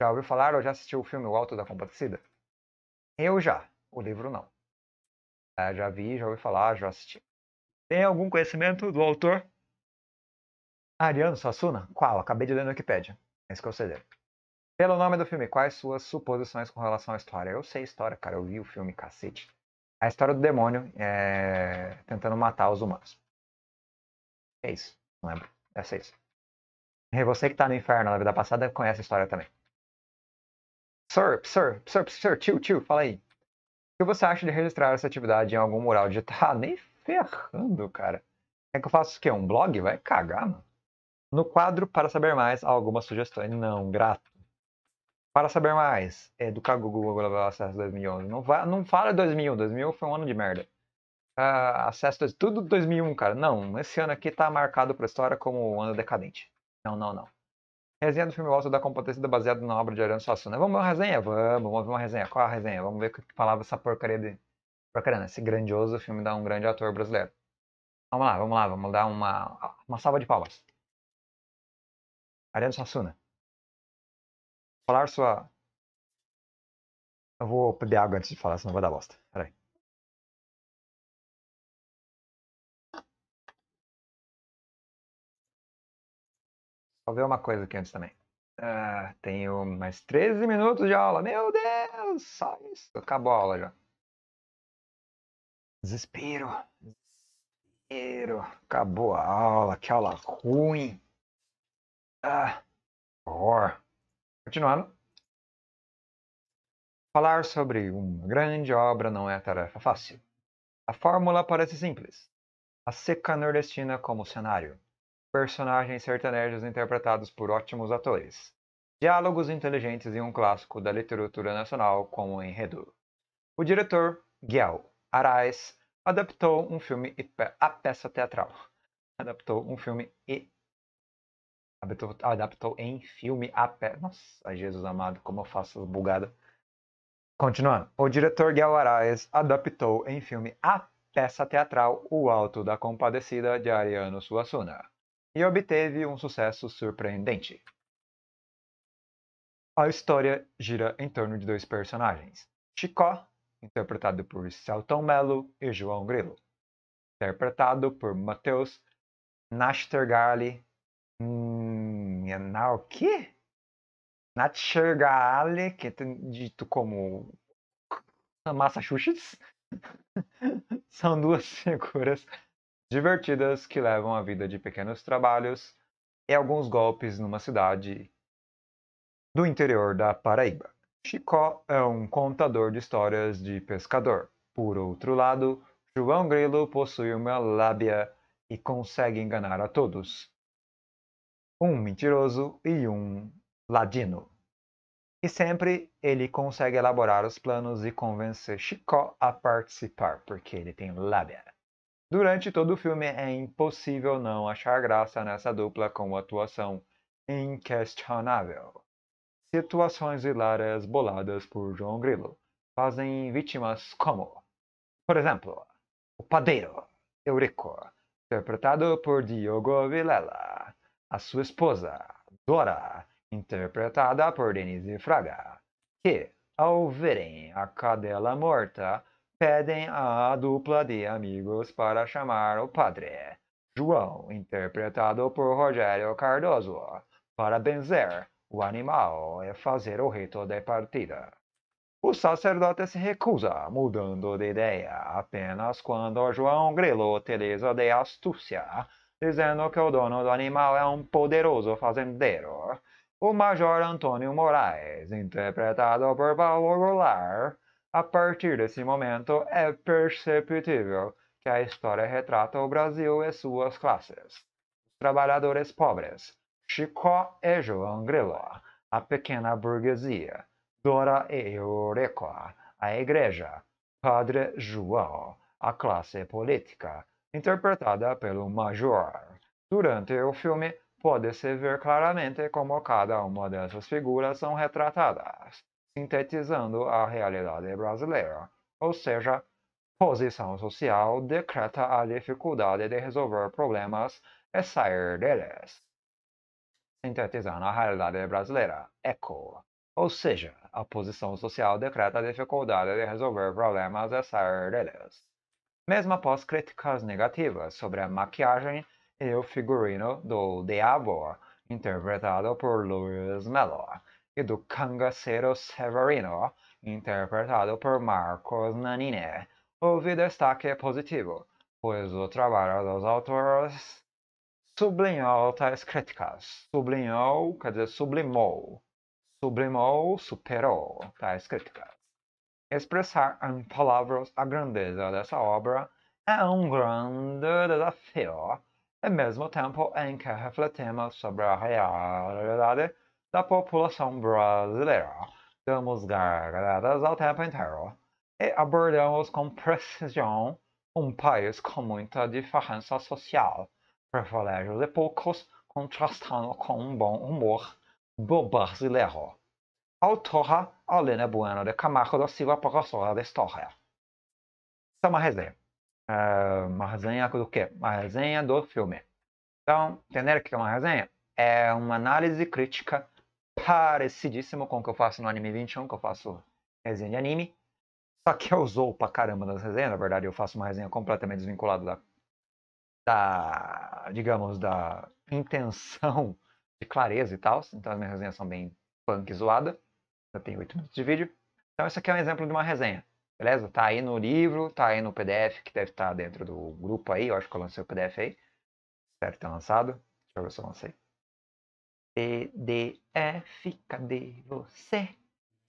Já ouviu falar ou já assistiu o filme O Alto da Compadecida? Eu já. O livro não. É, já vi, já ouvi falar, já assisti. Tem algum conhecimento do autor? Ariano Suassuna? Qual? Acabei de ler na Wikipedia. É isso que eu sei dele. Pelo nome do filme, quais suas suposições com relação à história? Eu sei a história, cara, eu vi o filme, cacete. A história do demônio é... tentando matar os humanos. É isso, não lembro. Essa é isso. E você que tá no inferno na vida passada conhece a história também. Sir, sir, sir, sir, tio, tio, fala aí. O que você acha de registrar essa atividade em algum mural digital? Ah, nem ferrando, cara. É que eu faço o quê? Um blog? Vai cagar, mano. No quadro, para saber mais, algumas sugestões. Não, grato. Para saber mais, é, do blá, blá, acesso 2011. Não, vai, não fala 2001, 2001 foi um ano de merda. Uh, acesso, tudo 2001, cara. Não, esse ano aqui tá marcado pra história como um ano decadente. Não, não, não. Resenha do filme Walter da Combatecida baseado na obra de Ariano Suassuna. Vamos ver uma resenha? Vamos, vamos ver uma resenha. Qual a resenha? Vamos ver o que falava essa porcaria de... Porcaria, né? Esse grandioso filme da um grande ator brasileiro. Vamos lá, vamos lá, vamos dar uma, uma salva de palmas. Ariano Suassuna falar sua. Eu vou beber água antes de falar, senão vai dar bosta. Peraí. Só ver uma coisa aqui antes também. Ah, tenho mais 13 minutos de aula. Meu Deus, só isso. Acabou a aula já. Desespero. Desespero. Acabou a aula. Que aula ruim. Ah, horror. Continuando. Falar sobre uma grande obra não é tarefa fácil. A fórmula parece simples. A seca nordestina como cenário. Personagens sertanejos interpretados por ótimos atores. Diálogos inteligentes e um clássico da literatura nacional como enredo. O diretor, Guel Arás, adaptou um filme e pe... a peça teatral. Adaptou um filme e adaptou em filme a pé. Nossa, Jesus amado, como eu faço bugada. Continuando. O diretor Guel Arraes adaptou em filme a peça teatral O Alto da Compadecida de Ariano Suassuna e obteve um sucesso surpreendente. A história gira em torno de dois personagens: Chicó, interpretado por Celton Mello, e João Grilo, interpretado por Matheus Nastergali, Hum, na o quê? Natchergale, que é dito como Massachusetts, são duas figuras divertidas que levam a vida de pequenos trabalhos e alguns golpes numa cidade do interior da Paraíba. Chicó é um contador de histórias de pescador. Por outro lado, João Grilo possui uma lábia e consegue enganar a todos um mentiroso e um ladino. E sempre ele consegue elaborar os planos e convencer Chicó a participar, porque ele tem lábia. Durante todo o filme é impossível não achar graça nessa dupla com atuação inquestionável. Situações hilárias boladas por João Grilo fazem vítimas como, por exemplo, o padeiro Eurico, interpretado por Diogo Vilela a sua esposa, Dora, interpretada por Denise Fraga, que, ao verem a cadela morta, pedem à dupla de amigos para chamar o padre, João, interpretado por Rogério Cardoso, para benzer o animal e fazer o rito de partida. O sacerdote se recusa, mudando de ideia apenas quando João Grilo utiliza de astúcia dizendo que o dono do animal é um poderoso fazendeiro, o Major Antônio Moraes, interpretado por Paulo Goulart. A partir desse momento, é perceptível que a história retrata o Brasil e suas classes. Os trabalhadores pobres, Chicó e João Grilo, a pequena burguesia, Dora e Eureka, a igreja, Padre João, a classe política, interpretada pelo Major. Durante o filme, pode-se ver claramente como cada uma dessas figuras são retratadas, sintetizando a realidade brasileira, ou seja, posição social decreta a dificuldade de resolver problemas e sair deles. Sintetizando a realidade brasileira, eco. Ou seja, a posição social decreta a dificuldade de resolver problemas e sair deles mesmo após críticas negativas sobre a maquiagem e o figurino do Diabo, interpretado por Luiz Melo, e do Cangaceiro Severino, interpretado por Marcos Nanine. Houve destaque positivo, pois o trabalho dos autores sublinhou tais críticas. Sublinhou, quer dizer, sublimou. Sublimou, superou tais críticas. Expressar em palavras a grandeza dessa obra é um grande desafio, ao mesmo tempo em que refletimos sobre a realidade da população brasileira. Damos gargalhadas ao tempo inteiro e abordamos com precisão um país com muita diferença social, privilégios de poucos contrastando com um bom humor do brasileiro. Autora Helena Bueno de Camargo da Silva, professora de História. Essa é uma resenha. É uma resenha do quê? Uma resenha do filme. Então, entender o que é uma resenha? É uma análise crítica parecidíssima com o que eu faço no Anime 21, que eu faço resenha de anime. Só que eu usou pra caramba das resenhas, na verdade eu faço uma resenha completamente desvinculada da, da digamos, da intenção de clareza e tal. Então as minhas resenhas são bem punk zoada já tem 8 minutos de vídeo. Então, isso aqui é um exemplo de uma resenha. Beleza? Tá aí no livro, tá aí no PDF que deve estar tá dentro do grupo aí. Eu acho que eu lancei o PDF aí. Deve ter lançado. Deixa eu ver se eu lancei. PDF, cadê você?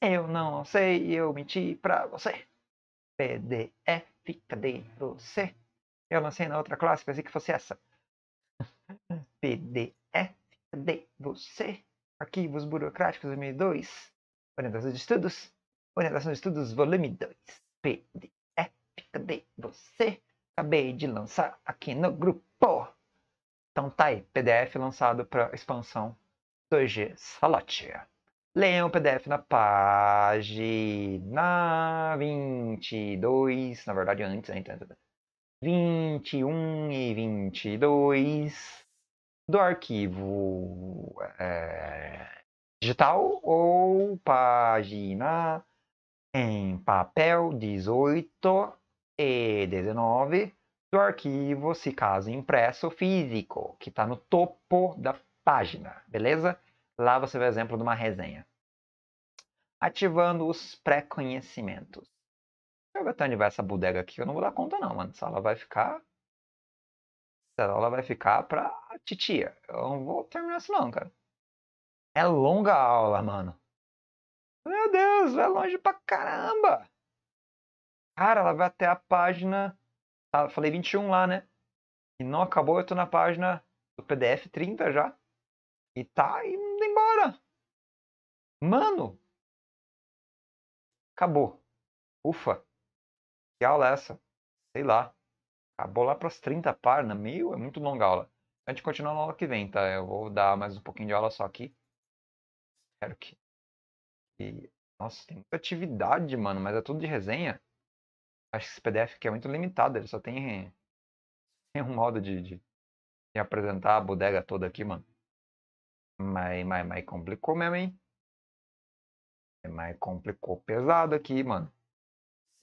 Eu não sei, eu menti pra você. PDF cadê você? Eu lancei na outra classe, pensei que fosse essa. PDF cadê você? Arquivos burocráticos 2002. Orientação de Estudos, Orientação de Estudos, volume 2, PDF, cadê você? Acabei de lançar aqui no grupo. Então tá aí, PDF lançado para expansão 2G Salote. Leiam o PDF na página 22, na verdade antes, né? 21 então, e 22 do arquivo. É digital ou página em papel 18 e 19 do arquivo, se caso impresso físico, que está no topo da página, beleza? Lá você vê o exemplo de uma resenha. Ativando os pré-conhecimentos. Se eu ver onde vai essa bodega aqui, eu não vou dar conta não, mano. Essa aula vai ficar... Essa aula vai ficar pra titia. Eu não vou terminar isso não, cara. É longa a aula, mano. Meu Deus, é longe pra caramba. Cara, ela vai até a página. Ah, falei 21 lá, né? E não acabou, eu tô na página do PDF 30 já. E tá indo embora. Mano! Acabou. Ufa. Que aula é essa? Sei lá. Acabou lá pras 30 páginas. Meio, é muito longa a aula. A gente continua na aula que vem, tá? Eu vou dar mais um pouquinho de aula só aqui. Quero que. E, nossa, tem muita atividade, mano, mas é tudo de resenha. Acho que esse PDF aqui é muito limitado, ele só tem, tem um modo de, de, de apresentar a bodega toda aqui, mano. Mas, mas, mas complicou mesmo, hein? Mas complicou pesado aqui, mano.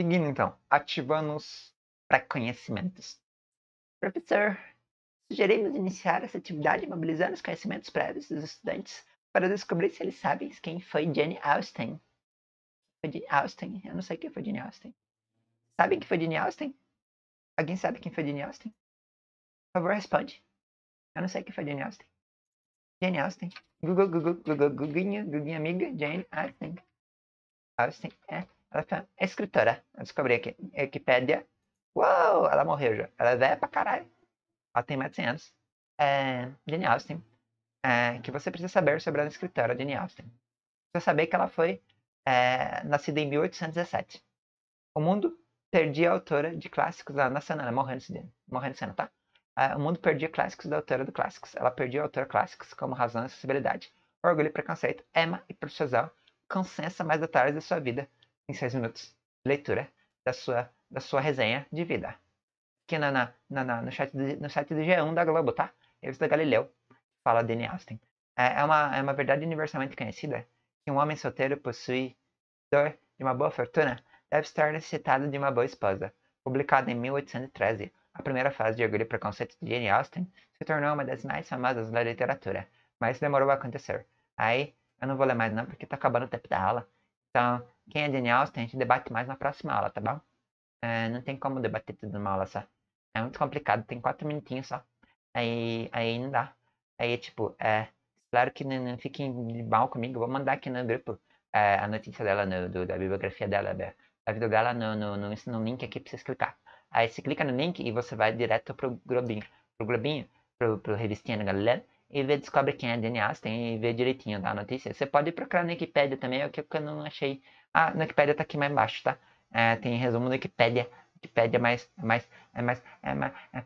Seguindo então, ativando os pré-conhecimentos. Professor, sugerimos iniciar essa atividade mobilizando os conhecimentos prévios dos estudantes para descobrir se eles sabem quem foi Jane Austen. Foi Jane Austen? Eu não sei quem foi Jane Austen. Sabem quem foi Jane Austen? Alguém sabe quem foi Jane Austen? Por favor, responde. Eu não sei quem foi Jane Austen. Jane Austen. Google, Google, Google, Google, Google, amiga, Jane Austen. Austen, é. Ela foi é escritora. Eu descobri aqui. Wikipedia. Uou, ela morreu já. Ela é velha pra caralho. Ela tem mais de 100 anos. É, Jane Austen é, que você precisa saber sobre a escritora Jane Austen. Precisa saber que ela foi é, nascida em 1817. O mundo perdia a autora de clássicos da nacional, morrendo de, cena, tá? É, o mundo perdia clássicos da autora do clássicos. Ela perdia autora autor clássicos como razão e sensibilidade. Orgulho e preconceito, Emma e Professor consensa mais detalhes da sua vida em seis minutos. Leitura da sua, da sua resenha de vida. Aqui na, na, na, no, chat do, no site do G1 da Globo, tá? da Galileu, fala Danny Austin, é, é uma, é uma verdade universalmente conhecida que um homem solteiro possuidor de uma boa fortuna deve estar necessitado de uma boa esposa. publicada em 1813, a primeira fase de Orgulho e Preconceito de Jane Austen se tornou uma das mais famosas da literatura, mas demorou a acontecer. Aí, eu não vou ler mais não, porque tá acabando o tempo da aula. Então, quem é Jane Austen, a gente debate mais na próxima aula, tá bom? É, não tem como debater tudo numa aula só. É muito complicado, tem quatro minutinhos só. Aí, aí não dá. Aí, é tipo, é, claro que não, não fiquem mal comigo, vou mandar aqui no grupo é, a notícia dela, no, do, da bibliografia dela, da, da vida dela, no, no, no, no link aqui pra vocês clicar. Aí você clica no link e você vai direto pro Globinho, pro Globinho, pro, pro Revistinha da Galera, e vê, descobre quem é DNA, tem e vê direitinho da a notícia. Você pode procurar na Wikipedia também, é o que eu não achei. Ah, na Wikipedia tá aqui mais embaixo, tá? É, tem resumo na Wikipedia. Wikipedia é mais, é mais, é mais, é mais, é,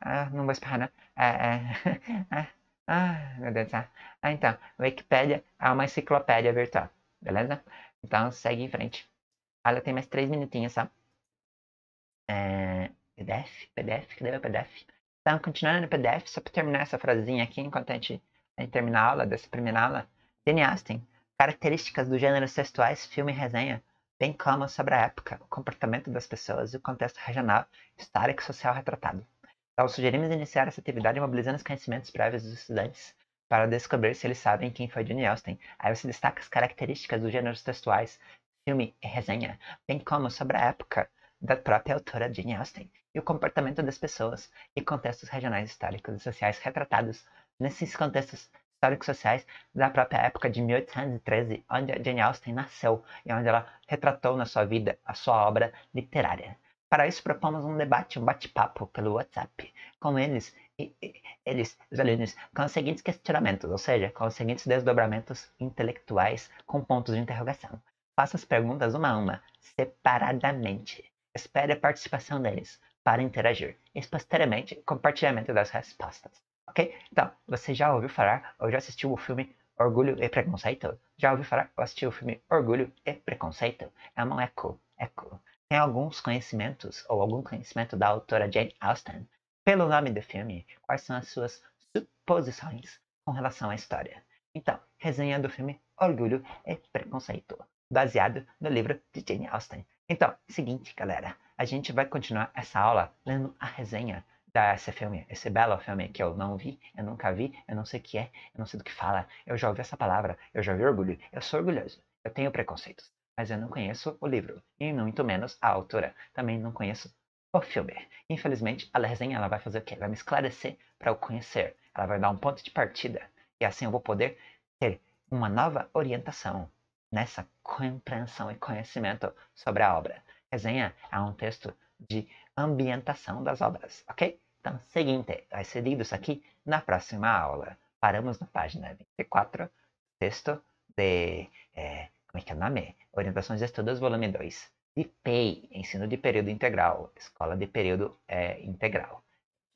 é, é, não vou esperar, né? É, é, é. Ah, meu Deus. Ah, ah então, Wikipedia é uma enciclopédia virtual, beleza? Então, segue em frente. Olha, tem mais três minutinhos só. É... PDF, PDF, cadê meu PDF? Então, continuando no PDF, só para terminar essa frasinha aqui, enquanto a gente, a gente termina a aula, dessa primeira aula. Jane Aston, características do gênero sexuais, filme e resenha, bem como sobre a época, o comportamento das pessoas e o contexto regional, histórico e social retratado. Ao sugerimos iniciar essa atividade mobilizando os conhecimentos prévios dos estudantes para descobrir se eles sabem quem foi Jane Austen. Aí você destaca as características dos gêneros textuais, filme e resenha, bem como sobre a época da própria autora Jane Austen e o comportamento das pessoas e contextos regionais históricos e sociais retratados nesses contextos históricos sociais da própria época de 1813, onde Jane Austen nasceu e onde ela retratou na sua vida a sua obra literária. Para isso, propomos um debate, um bate-papo pelo WhatsApp com eles, e, e, eles, os alunos, com os seguintes questionamentos, ou seja, com os seguintes desdobramentos intelectuais com pontos de interrogação. Faça as perguntas uma a uma, separadamente. Espere a participação deles para interagir e, posteriormente, compartilhamento das respostas. Ok? Então, você já ouviu falar ou já assistiu o filme Orgulho e Preconceito? Já ouviu falar ou assistiu o filme Orgulho e Preconceito? É um eco, eco tem alguns conhecimentos, ou algum conhecimento da autora Jane Austen, pelo nome do filme, quais são as suas suposições com relação à história. Então, resenha do filme Orgulho e Preconceito, baseado no livro de Jane Austen. Então, seguinte, galera, a gente vai continuar essa aula lendo a resenha desse filme, esse belo filme que eu não vi, eu nunca vi, eu não sei o que é, eu não sei do que fala, eu já ouvi essa palavra, eu já ouvi orgulho, eu sou orgulhoso, eu tenho preconceitos mas eu não conheço o livro, e muito menos a autora. Também não conheço o filme. Infelizmente, a resenha ela vai fazer o quê? Vai me esclarecer para eu conhecer. Ela vai dar um ponto de partida, e assim eu vou poder ter uma nova orientação nessa compreensão e conhecimento sobre a obra. Resenha é um texto de ambientação das obras, ok? Então, seguinte, vai ser lido isso aqui na próxima aula. Paramos na página 24, texto de. É, como é que é o nome? Orientações de Estudos, volume 2. PEI, Ensino de Período Integral, Escola de Período é, Integral.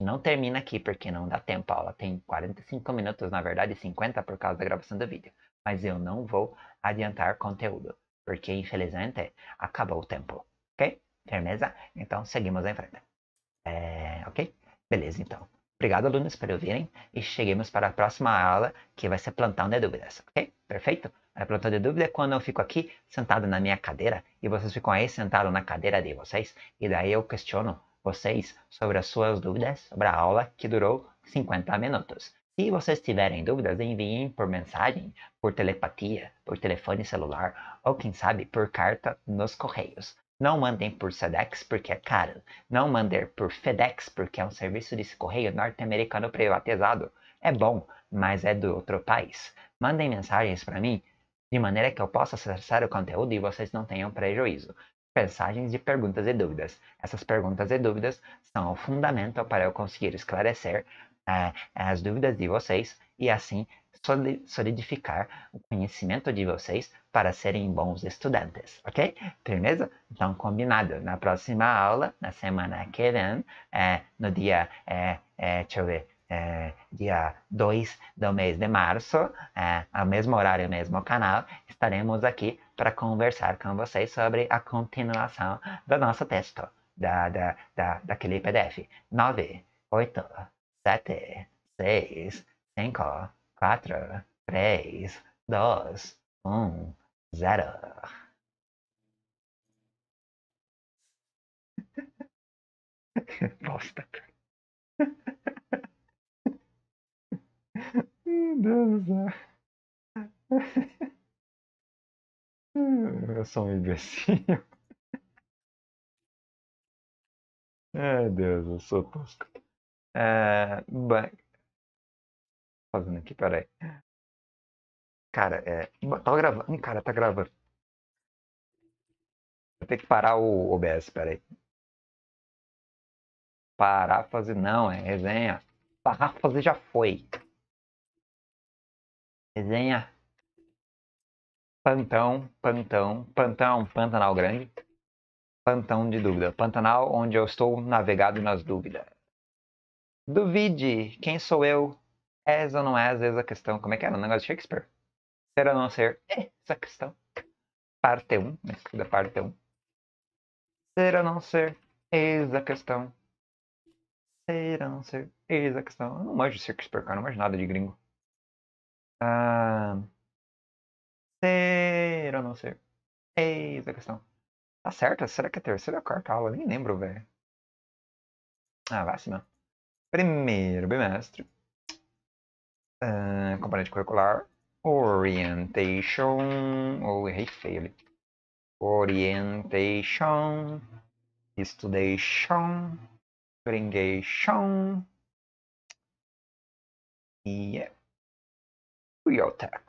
Não termina aqui porque não dá tempo, a aula tem 45 minutos, na verdade 50 por causa da gravação do vídeo. Mas eu não vou adiantar conteúdo, porque infelizmente acabou o tempo, ok? Firmeza? Então seguimos em frente. É, ok? Beleza, então. Obrigado, alunos, por ouvirem e cheguemos para a próxima aula, que vai ser plantão de dúvidas, ok? Perfeito? A pergunta de dúvida é quando eu fico aqui sentado na minha cadeira e vocês ficam aí sentados na cadeira de vocês e daí eu questiono vocês sobre as suas dúvidas sobre a aula que durou 50 minutos. Se vocês tiverem dúvidas, enviem por mensagem, por telepatia, por telefone celular ou quem sabe por carta nos correios. Não mandem por SEDEX porque é caro. Não mandem por FedEx porque é um serviço de correio norte-americano privatizado. É bom, mas é do outro país. Mandem mensagens para mim de maneira que eu possa acessar o conteúdo e vocês não tenham prejuízo. Mensagens de perguntas e dúvidas. Essas perguntas e dúvidas são o fundamento para eu conseguir esclarecer eh, as dúvidas de vocês e assim solidificar o conhecimento de vocês para serem bons estudantes, ok? Beleza? Então, combinado. Na próxima aula, na semana que vem, é, no dia, é, é, deixa eu ver, é, dia 2 do mês de março, é, ao mesmo horário, mesmo canal, estaremos aqui para conversar com vocês sobre a continuação do nosso texto, da, da, da, daquele PDF. 9, 8, 7, 6, 5, 4, 3, 2, 1, 0. Bosta. Deus, né? Eu sou um imbecil. Ai, Deus, eu sou tosco. É, bem... Fazendo aqui, peraí. Cara, é. Tá gravando. Um cara tá gravando. Vou ter que parar o OBS, peraí. Parar fazer. Não, é resenha. Parar fazer já foi. Resenha Pantão, Pantão, Pantão, Pantanal Grande. Pantão de dúvida. Pantanal, onde eu estou navegado nas dúvidas. Duvide, quem sou eu? És ou não é, essa a questão. Como é que era? É? O negócio de Shakespeare. Ser ou não ser? essa questão. Parte 1, né? Da parte 1. Ser ou não ser? Eis a questão. Ser ou não ser? Eis a questão. Eu não manjo Shakespeare, cara. Eu não manjo nada de gringo. Ah, ser ou não ser? Eis a questão. Tá certo? Será que é terceira ou quarta aula? Nem lembro, velho. Ah, vai assim Primeiro bimestre. Uh, componente curricular. Orientation. Oh, errei feio ali. Orientation. Studation. Bringation. Yeah. É Real Tech.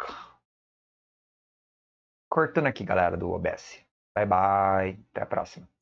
Cortando aqui, galera, do OBS. Bye, bye. Até a próxima.